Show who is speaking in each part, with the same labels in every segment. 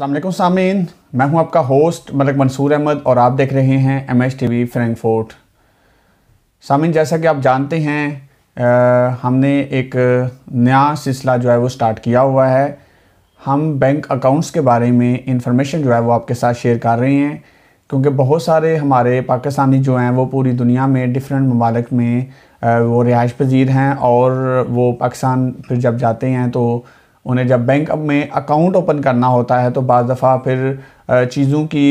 Speaker 1: वालेकुम सामीन मैं हूं आपका होस्ट मलिक मंसूर अहमद और आप देख रहे हैं M H T V Frankfurt सामीन जैसा कि आप जानते हैं आ, हमने एक नया सिलसिला जो है वो स्टार्ट किया हुआ है हम बैंक अकाउंट्स के बारे में इंफॉर्मेशन जो है वो आपके साथ शेयर कर रहे हैं क्योंकि बहुत सारे हमारे पाकिस्तानी जो हैं वो पूरी दुनिया में डिफरेंट ममालिक में आ, वो रिहाइश पजीर हैं और वो पाकिस्तान फिर जब जाते हैं तो उन्हें जब बैंक में अकाउंट ओपन करना होता है तो बज़ दफ़ा फिर चीज़ों की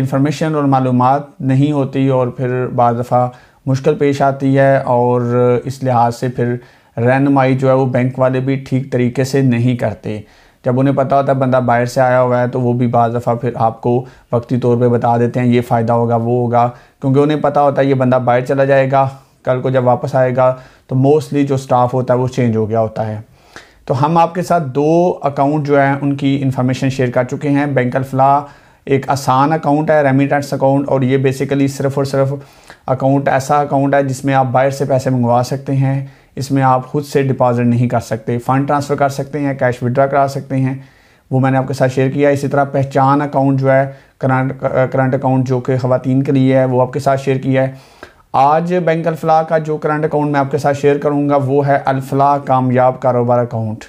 Speaker 1: इंफॉर्मेशन और मालूम नहीं होती और फिर बज़ दफ़ा मुश्किल पेश आती है और इस लिहाज से फिर रहनमाई जो है वो बैंक वाले भी ठीक तरीके से नहीं करते जब उन्हें पता होता है बंदा बाहर से आया हुआ है तो वो भी बज़ दफ़ा फिर आपको वक्ती तौर पे बता देते हैं ये फ़ायदा होगा वो होगा क्योंकि उन्हें पता होता है ये बंदा बाहर चला जाएगा कल को जब वापस आएगा तो मोस्टली जो स्टाफ़ होता है वो चेंज हो गया होता है तो हम आपके साथ दो अकाउंट जो है उनकी इन्फॉर्मेशन शेयर कर चुके हैं बैंक अल्फला एक आसान अकाउंट है रेमिटेंस अकाउंट और ये बेसिकली सिर्फ और सिर्फ अकाउंट ऐसा अकाउंट है जिसमें आप बाहर से पैसे मंगवा सकते हैं इसमें आप खुद से डिपॉजिट नहीं कर सकते फ़ंड ट्रांसफ़र कर सकते हैं कैश विड्रा करा सकते हैं वो मैंने आपके साथ शेयर किया इसी तरह पहचान अकाउंट जो है करंट करंट अकाउंट जो कि खुवान के लिए है वो आपके साथ शेयर किया है आज बैंक अलफला का जो करंट अकाउंट मैं आपके साथ शेयर करूंगा वो है अलफिला कामयाब कारोबार अकाउंट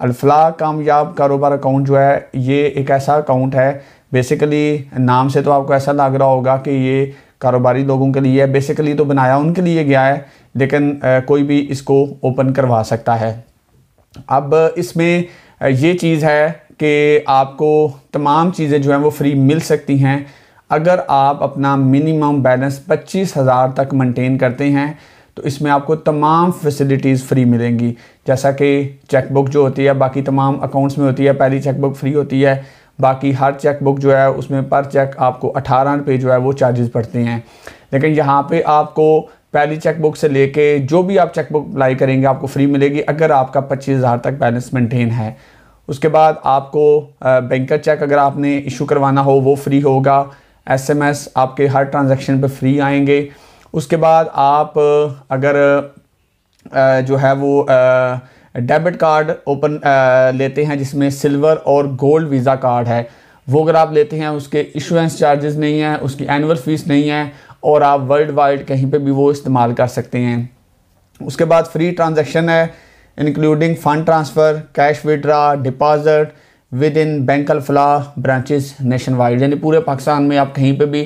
Speaker 1: अलफला कामयाब कारोबार अकाउंट जो है ये एक ऐसा अकाउंट है बेसिकली नाम से तो आपको ऐसा लग रहा होगा कि ये कारोबारी लोगों के लिए है बेसिकली तो बनाया उनके लिए गया है लेकिन कोई भी इसको ओपन करवा सकता है अब इसमें ये चीज़ है कि आपको तमाम चीज़ें जो हैं वो फ्री मिल सकती हैं अगर आप अपना मिनिमम बैलेंस पच्चीस हज़ार तक मेंटेन करते हैं तो इसमें आपको तमाम फैसिलिटीज़ फ्री मिलेंगी जैसा कि चेकबुक जो होती है बाकी तमाम अकाउंट्स में होती है पहली चेकबुक फ्री होती है बाकी हर चेकबुक जो है उसमें पर चेक आपको अठारह रुपये जो है वो चार्जेस पड़ते हैं लेकिन यहाँ पे आपको पहली चेकबुक से लेके जो भी आप चेकबुक अप्लाई करेंगे आपको फ्री मिलेगी अगर आपका पच्चीस हज़ार तक बैलेंस मेंटेन है उसके बाद आपको बैंकर चेक अगर आपने इशू करवाना हो वो फ्री होगा एसएमएस आपके हर ट्रांजैक्शन पे फ्री आएंगे उसके बाद आप अगर जो है वो डेबिट कार्ड ओपन लेते हैं जिसमें सिल्वर और गोल्ड वीज़ा कार्ड है वो अगर आप लेते हैं उसके इशुएंस चार्जेस नहीं है उसकी एनुअल फ़ीस नहीं है और आप वर्ल्ड वाइड कहीं पे भी वो इस्तेमाल कर सकते हैं उसके बाद फ्री ट्रांजैक्शन है including fund transfer cash withdraw deposit within bank Alfalah branches nationwide यानी पूरे पाकिस्तान में आप कहीं पे भी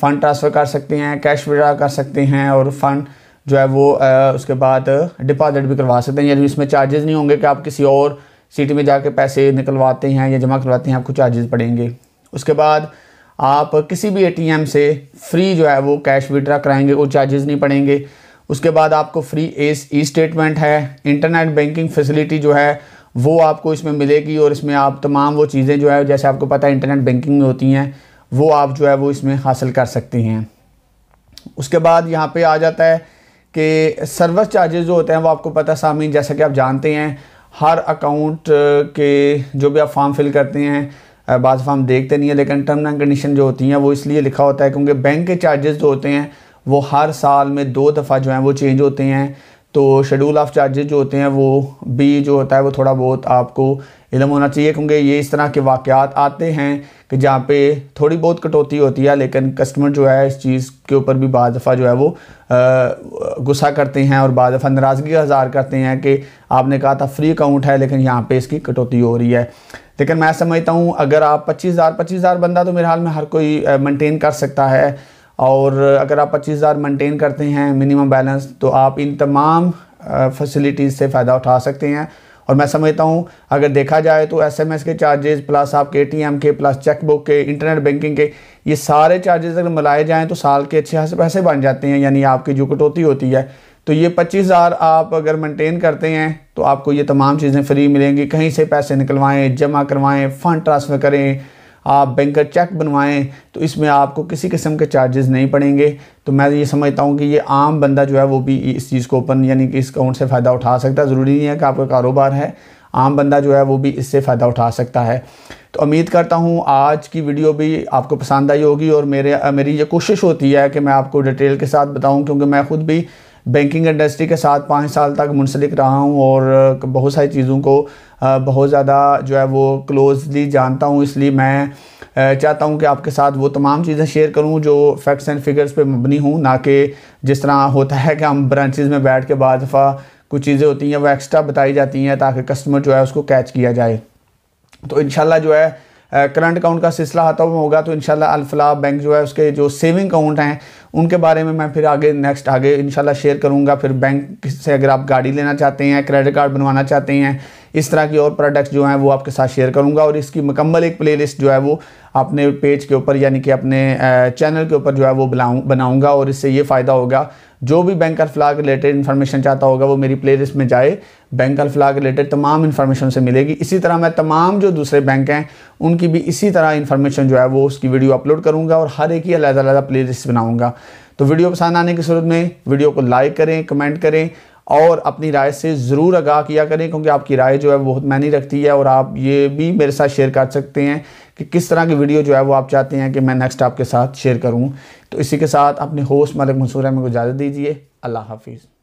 Speaker 1: फ़ंड ट्रांसफ़र कर सकते हैं कैश विड्रा कर सकते हैं और फ़ंड जो है वो आ, उसके बाद डिपॉजिट भी करवा सकते हैं यानी इसमें चार्जेस नहीं होंगे कि आप किसी और सिटी में जाके पैसे निकलवाते हैं या जमा करवाते हैं आपको चार्जेस पड़ेंगे उसके बाद आप किसी भी एम से फ्री जो है वो कैश विड्रा कराएंगे वो चार्जेस नहीं पड़ेंगे उसके बाद आपको फ्री एस ई स्टेटमेंट है इंटरनेट बैंकिंग फैसिलिटी जो है वो आपको इसमें मिलेगी और इसमें आप तमाम वो चीज़ें जो है जैसे आपको पता है इंटरनेट बैंकिंग में होती हैं वो आप जो है वो इसमें हासिल कर सकती हैं उसके बाद यहाँ पे आ जाता है कि सर्विस चार्जेस जो होते हैं वो आपको पता सामीन जैसा कि आप जानते हैं हर अकाउंट के जो भी आप फॉर्म फिल करते हैं बाद फॉर्म देखते नहीं है लेकिन टर्म एंड कंडीशन जो होती हैं वो इसलिए लिखा होता है क्योंकि बैंक के चार्जेस जो होते हैं वो हर साल में दो दफ़ा जो हैं वो चेंज होते हैं तो शेड्यूल ऑफ चार्जेज जो होते हैं वो भी जो होता है वो थोड़ा बहुत आपको इलम होना चाहिए क्योंकि ये इस तरह के वाक़ात आते हैं कि जहाँ पे थोड़ी बहुत कटौती होती है लेकिन कस्टमर जो है इस चीज़ के ऊपर भी बज़ दफ़ा जो है वो गुस्सा करते हैं और बार दफ़ा नाराज़गी का इजहार करते हैं कि आपने कहा था फ्री अकाउंट है लेकिन यहाँ पर इसकी कटौती हो रही है लेकिन मैं समझता हूँ अगर आप पच्चीस हज़ार पच्चीस हज़ार बंदा तो मेरे हाल में हर कोई मेनटेन कर सकता है और अगर आप पच्चीस हज़ार मेनटेन करते हैं मिनिमम बैलेंस तो आप इन तमाम फैसिलिटीज़ से फ़ायदा उठा सकते हैं और मैं समझता हूँ अगर देखा जाए तो एसएमएस के चार्जेस प्लस आपके एटीएम के प्लस चेकबुक के इंटरनेट बैंकिंग के ये सारे चार्जेस अगर मिलाए जाएँ तो साल के अच्छे खासे पैसे बन जाते हैं यानी आपकी जो कटौती होती है तो ये पच्चीस हज़ार आप अगर मेंटेन करते हैं तो आपको ये तमाम चीज़ें फ्री मिलेंगी कहीं से पैसे निकलवाएँ जमा करवाएँ फ़ंड ट्रांसफ़र करें आप बैंक का चेक बनवाएं तो इसमें आपको किसी किस्म के चार्जेस नहीं पड़ेंगे तो मैं ये समझता हूँ कि ये आम बंदा जो है वो भी इस चीज़ को ओपन यानी कि इस अकाउंट से फ़ायदा उठा सकता है ज़रूरी नहीं है कि आपका कारोबार है आम बंदा जो है वो भी इससे फ़ायदा उठा सकता है तो उम्मीद करता हूँ आज की वीडियो भी आपको पसंद आई होगी और मेरे मेरी ये कोशिश होती है कि मैं आपको डिटेल के साथ बताऊँ क्योंकि मैं ख़ुद भी बैंकिंग इंडस्ट्री के साथ पाँच साल तक मुंसलिक रहा हूँ और बहुत सारी चीज़ों को बहुत ज़्यादा जो है वो क्लोजली जानता हूँ इसलिए मैं चाहता हूँ कि आपके साथ वो तमाम चीज़ें शेयर करूँ जो फैक्ट्स एंड फिगर्स पे मबनी हूँ ना कि जिस तरह होता है कि हम ब्रांचेज़ में बैठ के बाद दफ़ा कुछ चीज़ें होती हैं वो एक्स्ट्रा बताई जाती हैं ताकि कस्टमर जो है उसको कैच किया जाए तो इन जो है करंट अकाउंट का सिलसिला हतम होगा तो इनशाला अलफला बैंक जो है उसके जो सेविंग अकाउंट हैं उनके बारे में मैं फिर आगे नेक्स्ट आगे इनशाला शेयर करूँगा फिर बैंक से अगर आप गाड़ी लेना चाहते हैं क्रेडिट कार्ड बनवाना चाहते हैं इस तरह की और प्रोडक्ट्स जो हैं वो आपके साथ शेयर करूंगा और इसकी मुकम्मल एक प्लेलिस्ट जो है वो अपने पेज के ऊपर यानी कि अपने चैनल के ऊपर जो है वो बनाऊँगा और इससे ये फ़ायदा होगा जो भी बैंक फ्लाग रिलेटेड इन्फॉर्मेशन चाहता होगा वो मेरी प्ले में जाए बैंक फ्लाग रिलेटेड तमाम इन्फॉर्मेशन से मिलेगी इसी तरह मैं तमाम जो दूसरे बैंक हैं उनकी भी इसी तरह इन्फॉर्मेशन जो है वो उसकी वीडियो अपलोड करूँगा और हर एक ही अलग अलग प्ले लिस्ट बनाऊँगा तो वीडियो पसंद आने की सूरत में वीडियो को लाइक करें कमेंट करें और अपनी राय से ज़रूर आगाह किया करें क्योंकि आपकी राय जो है बहुत मायने रखती है और आप ये भी मेरे साथ शेयर कर सकते हैं कि किस तरह की वीडियो जो है वो आप चाहते हैं कि मैं नेक्स्ट आपके साथ शेयर करूँ तो इसी के साथ अपने होस्ट मलिक मंसूर अहमद को इजाज़त दीजिए अल्लाह हाफिज़